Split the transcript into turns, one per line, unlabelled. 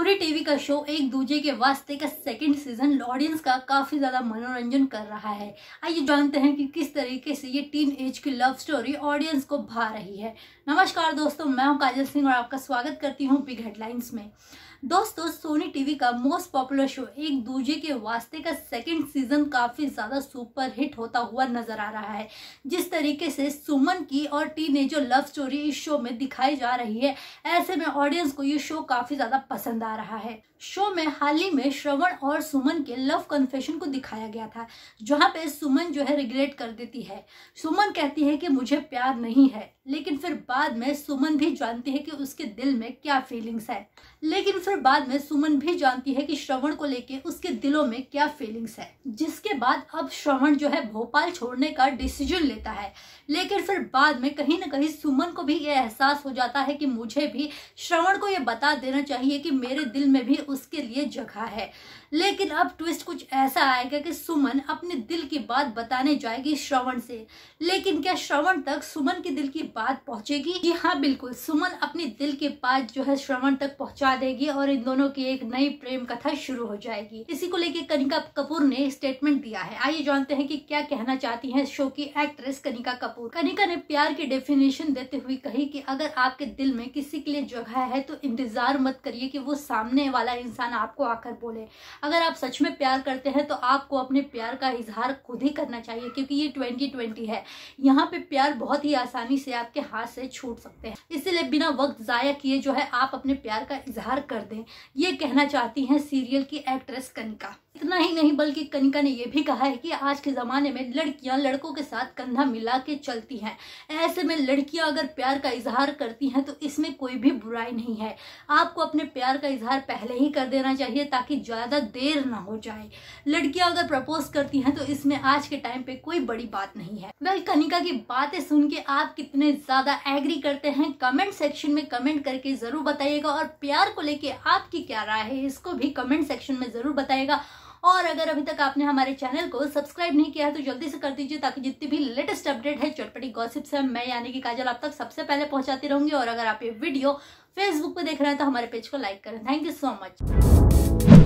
सूर्य TV का show एक दूजे के वास्ते का सेकंड सीजन ऑडियंस का काफी ज्यादा मनोरंजन कर रहा है आइए जानते हैं कि किस तरीके से ये टीन एज की लव स्टोरी ऑडियंस को भा रही है नमस्कार दोस्तों मैं हूं काजल सिंह और आपका स्वागत करती हूं बिग हेडलाइंस में दोस्तों सोनी टीवी का मोस्ट पॉपुलर शो एक दूजे के वास्ते का सेकंड सीजन काफी ज्यादा सुपर हिट होता हुआ नजर आ रहा है जिस तरीके से सुमन की और टीन टीनेजर लव स्टोरी इस शो में दिखाई जा रही है ऐसे में ऑडियंस को ये शो काफी ज्यादा पसंद आ आ रहा है शो में हाल ही में श्रवण और सुमन के लव कन्फेशन को दिखाया गया था जहाँ पे सुमन जो है रिग्रेट कर देती है सुमन कहती है कि मुझे प्यार नहीं है लेकिन फिर बाद में सुमन भी जानती है कि उसके दिल में क्या फीलिंग्स है लेकिन फिर बाद में सुमन भी जानती है कि श्रवण को लेके उसके दिलों में क्या फीलिंग्स है जिसके बाद अब श्रवण जो है भोपाल छोड़ने का डिसीजन लेता है लेकिन फिर बाद में कहीं ना कहीं सुमन को भी ये एहसास हो जाता है कि मुझे भी श्रवण को ये बता देना चाहिए कि मेरे दिल में भी उसके लिए जगह है लेकिन अब ट्विस्ट कुछ ऐसा आएगा कि सुमन अपने दिल की बात बताने जाएगी श्रवण से लेकिन क्या श्रवण तक सुमन के दिल की बात बाद पहुंचेगी जी हाँ बिल्कुल सुमन अपने दिल के बाद जो है श्रवण तक पहुंचा देगी और इन दोनों की एक नई प्रेम कथा शुरू हो जाएगी इसी को लेकर कनिका कपूर ने स्टेटमेंट दिया है आइए जानते हैं कि क्या कहना चाहती हैं शो की एक्ट्रेस कनिका कपूर कनिका ने प्यार की डेफिनेशन देते हुए कही की अगर आपके दिल में किसी के लिए जगह है तो इंतजार मत करिए की वो सामने वाला इंसान आपको आकर बोले अगर आप सच में प्यार करते हैं तो आपको अपने प्यार का इजहार खुद ही करना चाहिए क्योंकि ये ट्वेंटी है यहाँ पे प्यार बहुत ही आसानी से आपके हाथ से छूट सकते हैं इसलिए बिना वक्त जाया किए जो है आप अपने प्यार का इजहार कर दें ये कहना चाहती हैं सीरियल की एक्ट्रेस कनिका इतना ही नहीं बल्कि कनिका ने यह भी कहा है कि आज के जमाने में लड़कियां लड़कों के साथ कंधा मिला के चलती हैं ऐसे में लड़कियां अगर प्यार का इजहार करती हैं तो इसमें कोई भी बुराई नहीं है आपको अपने प्यार का इजहार पहले ही कर देना चाहिए ताकि ज्यादा देर ना हो जाए लड़कियां अगर प्रपोज करती हैं तो इसमें आज के टाइम पे कोई बड़ी बात नहीं है वह कनिका की बातें सुन के आप कितने ज्यादा एग्री करते हैं कमेंट सेक्शन में कमेंट करके जरूर बताइएगा और प्यार को लेके आपकी क्या राय है इसको भी कमेंट सेक्शन में जरूर बताइएगा और अगर अभी तक आपने हमारे चैनल को सब्सक्राइब नहीं किया है तो जल्दी से कर दीजिए ताकि जितनी भी लेटेस्ट अपडेट है चटपटी गॉसिप से मैं यानी कि काजल आप तक सबसे पहले पहुंचाती रहूंगी और अगर आप ये वीडियो फेसबुक पर देख रहे हैं तो हमारे पेज को लाइक करें थैंक यू सो मच